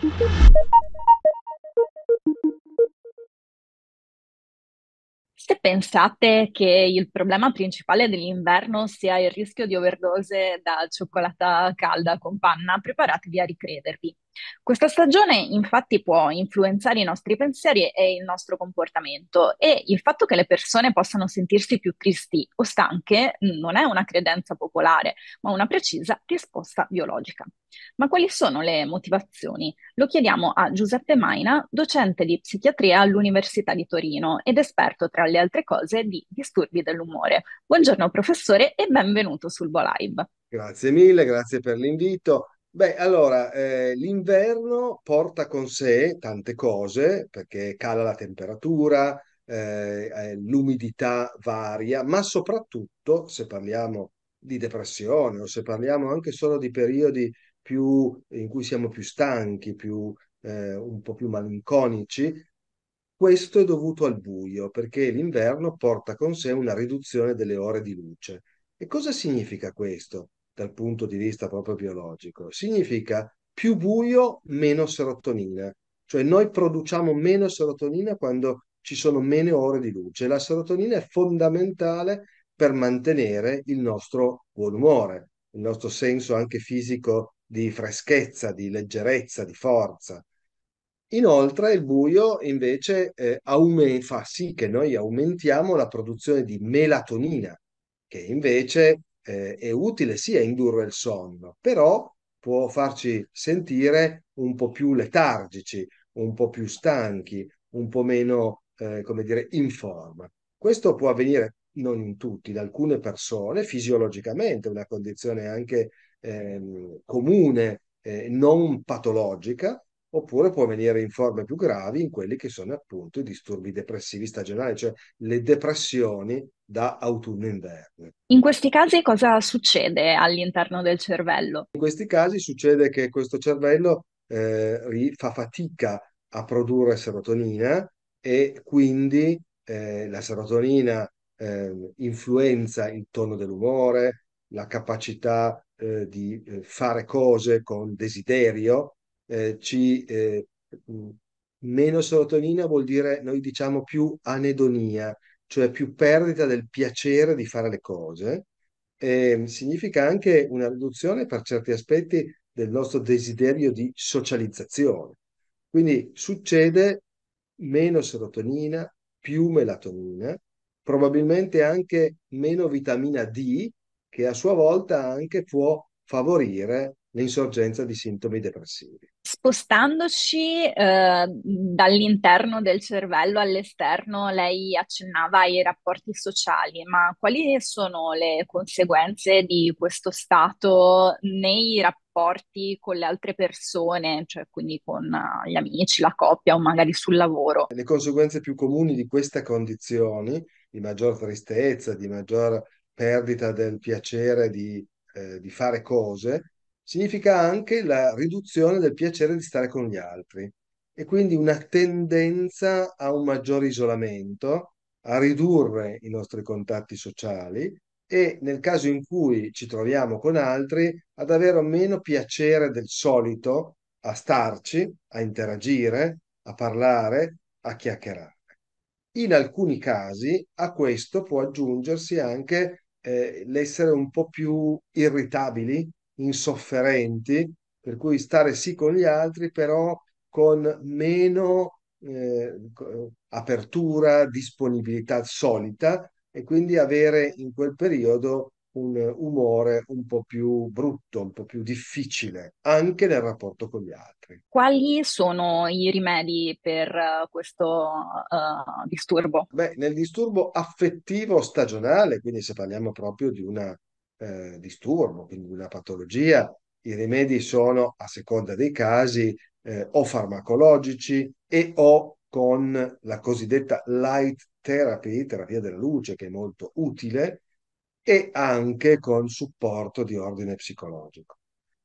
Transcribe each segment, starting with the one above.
一 pensate che il problema principale dell'inverno sia il rischio di overdose da cioccolata calda con panna? Preparatevi a ricredervi. Questa stagione infatti può influenzare i nostri pensieri e il nostro comportamento e il fatto che le persone possano sentirsi più tristi o stanche non è una credenza popolare, ma una precisa risposta biologica. Ma quali sono le motivazioni? Lo chiediamo a Giuseppe Maina, docente di psichiatria all'Università di Torino ed esperto tra le aziende altre cose di disturbi dell'umore. Buongiorno professore e benvenuto sul Live. Grazie mille, grazie per l'invito. Beh, allora, eh, l'inverno porta con sé tante cose perché cala la temperatura, eh, eh, l'umidità varia, ma soprattutto se parliamo di depressione o se parliamo anche solo di periodi più, in cui siamo più stanchi, più, eh, un po' più malinconici, questo è dovuto al buio, perché l'inverno porta con sé una riduzione delle ore di luce. E cosa significa questo dal punto di vista proprio biologico? Significa più buio, meno serotonina. Cioè noi produciamo meno serotonina quando ci sono meno ore di luce. La serotonina è fondamentale per mantenere il nostro buon umore, il nostro senso anche fisico di freschezza, di leggerezza, di forza. Inoltre il buio invece eh, aume- fa sì che noi aumentiamo la produzione di melatonina, che invece eh, è utile sì a indurre il sonno, però può farci sentire un po' più letargici, un po' più stanchi, un po' meno, eh, come dire, in forma. Questo può avvenire non in tutti, da alcune persone, fisiologicamente, una condizione anche ehm, comune, eh, non patologica, oppure può venire in forme più gravi in quelli che sono appunto i disturbi depressivi stagionali, cioè le depressioni da autunno-inverno. In questi casi cosa succede all'interno del cervello? In questi casi succede che questo cervello eh, fa fatica a produrre serotonina e quindi eh, la serotonina eh, influenza il tono dell'umore, la capacità eh, di eh, fare cose con desiderio, eh, ci, eh, mm, meno serotonina vuol dire, noi diciamo, più anedonia, cioè più perdita del piacere di fare le cose. Eh, significa anche una riduzione per certi aspetti del nostro desiderio di socializzazione. Quindi succede meno serotonina, più melatonina, probabilmente anche meno vitamina D, che a sua volta anche può favorire l'insorgenza di sintomi depressivi. Spostandoci eh, dall'interno del cervello all'esterno, lei accennava ai rapporti sociali, ma quali sono le conseguenze di questo stato nei rapporti con le altre persone, cioè quindi con eh, gli amici, la coppia o magari sul lavoro? Le conseguenze più comuni di queste condizioni, di maggior tristezza, di maggior perdita del piacere di, eh, di fare cose, significa anche la riduzione del piacere di stare con gli altri e quindi una tendenza a un maggior isolamento, a ridurre i nostri contatti sociali e nel caso in cui ci troviamo con altri ad avere meno piacere del solito a starci, a interagire, a parlare, a chiacchierare. In alcuni casi a questo può aggiungersi anche eh, l'essere un po' più irritabili, insofferenti, per cui stare sì con gli altri, però con meno eh, apertura, disponibilità solita e quindi avere in quel periodo un umore un po' più brutto, un po' più difficile, anche nel rapporto con gli altri. Quali sono i rimedi per eh, questo uh, disturbo? Beh, nel disturbo affettivo stagionale, quindi se parliamo proprio di una eh, disturbo, quindi una patologia. I rimedi sono, a seconda dei casi, eh, o farmacologici e o con la cosiddetta light therapy, terapia della luce, che è molto utile, e anche con supporto di ordine psicologico.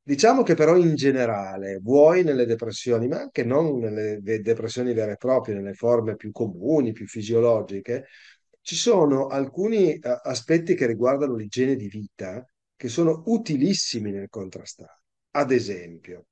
Diciamo che però in generale, vuoi nelle depressioni, ma anche non nelle depressioni vere e proprie, nelle forme più comuni, più fisiologiche, ci sono alcuni a, eh, aspetti che riguardano l'igiene di vita che sono utilissimi nel contrastare. Ad esempio,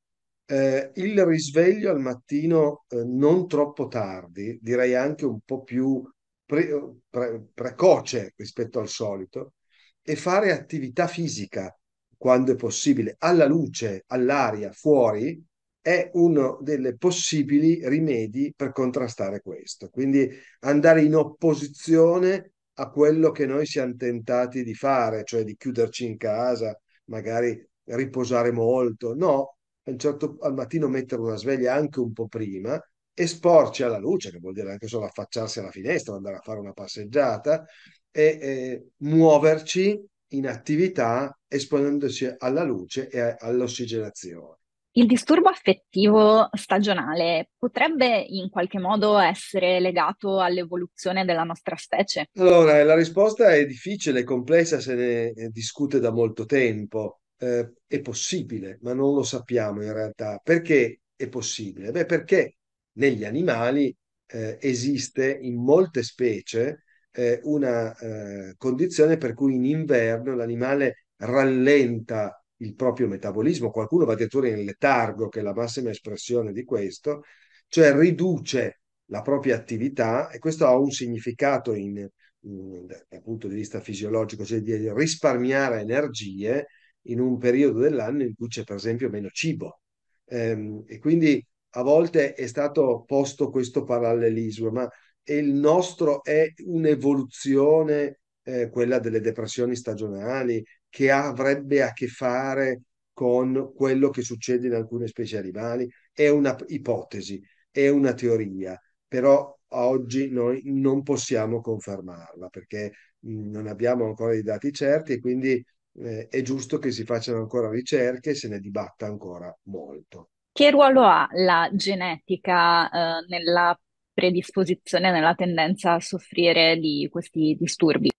eh, il risveglio al mattino eh, non troppo tardi, direi anche un po' più pre, pre, precoce rispetto al solito, e fare attività fisica quando è possibile, alla luce, all'aria, fuori, è uno dei possibili rimedi per contrastare questo. Quindi andare in opposizione a quello che noi siamo tentati di fare, cioè di chiuderci in casa, magari riposare molto. No, certo, al mattino mettere una sveglia anche un po' prima, esporci alla luce, che vuol dire anche solo affacciarsi alla finestra, andare a fare una passeggiata e eh, muoverci in attività esponendoci alla luce e all'ossigenazione. Il disturbo affettivo stagionale potrebbe in qualche modo essere legato all'evoluzione della nostra specie? Allora, la risposta è difficile, e complessa, se ne eh, discute da molto tempo. Eh, è possibile, ma non lo sappiamo in realtà. Perché è possibile? Beh, perché negli animali eh, esiste in molte specie eh, una eh, condizione per cui in inverno l'animale rallenta il proprio metabolismo, qualcuno va addirittura in letargo, che è la massima espressione di questo, cioè riduce la propria attività e questo ha un significato in, in, dal punto di vista fisiologico, cioè di risparmiare energie in un periodo dell'anno in cui c'è per esempio meno cibo. Ehm, e quindi a volte è stato posto questo parallelismo, ma il nostro è un'evoluzione eh, quella delle depressioni stagionali, che avrebbe a che fare con quello che succede in alcune specie animali. È una ipotesi, è una teoria, però oggi noi non possiamo confermarla perché mm, non abbiamo ancora i dati certi e quindi eh, è giusto che si facciano ancora ricerche e se ne dibatta ancora molto. Che ruolo ha la genetica eh, nella predisposizione, nella tendenza a soffrire di questi disturbi?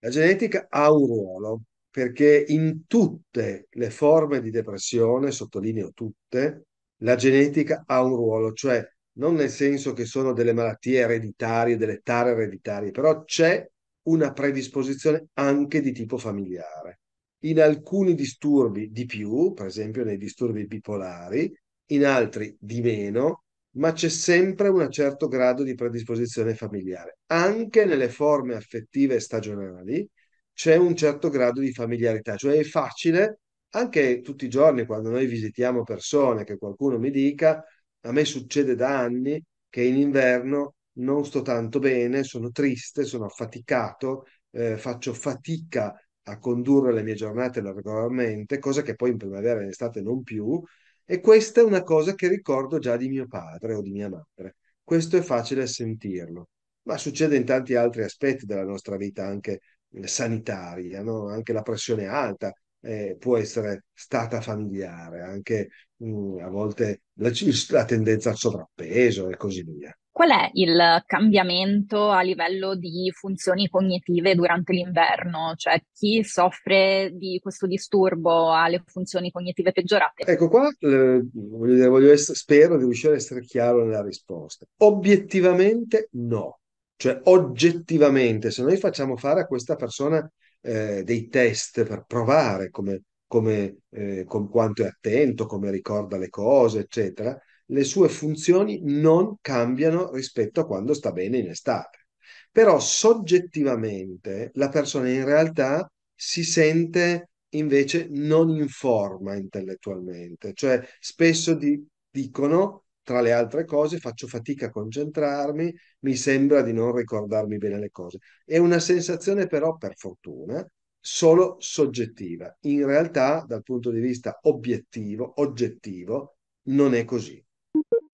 La genetica ha un ruolo perché in tutte le forme di depressione, sottolineo tutte, la genetica ha un ruolo, cioè non nel senso che sono delle malattie ereditarie, delle tare ereditarie, però c'è una predisposizione anche di tipo familiare. In alcuni disturbi di più, per esempio nei disturbi bipolari, in altri di meno, ma c'è sempre un certo grado di predisposizione familiare. Anche nelle forme affettive stagionali c'è un certo grado di familiarità, cioè è facile, anche tutti i giorni quando noi visitiamo persone, che qualcuno mi dica, a me succede da anni che in inverno non sto tanto bene, sono triste, sono affaticato, eh, faccio fatica a condurre le mie giornate regolarmente, cosa che poi in primavera e in estate non più, e questa è una cosa che ricordo già di mio padre o di mia madre. Questo è facile sentirlo, ma succede in tanti altri aspetti della nostra vita, anche eh, sanitaria, no? anche la pressione alta, eh, può essere stata familiare, anche mh, mm, a volte la, la, tendenza al sovrappeso e così via. Qual è il cambiamento a livello di funzioni cognitive durante l'inverno? Cioè chi soffre di questo disturbo ha le funzioni cognitive peggiorate? Ecco qua, eh, voglio dire, voglio essere, spero di riuscire a essere chiaro nella risposta. Obiettivamente no. Cioè oggettivamente, se noi facciamo fare a questa persona eh, dei test per provare come, come eh, con quanto è attento, come ricorda le cose, eccetera, le sue funzioni non cambiano rispetto a quando sta bene in estate. Però soggettivamente la persona in realtà si sente invece non in forma intellettualmente, cioè spesso di, dicono tra le altre cose faccio fatica a concentrarmi, mi sembra di non ricordarmi bene le cose. È una sensazione però per fortuna solo soggettiva. In realtà dal punto di vista obiettivo, oggettivo, non è così. Thank you.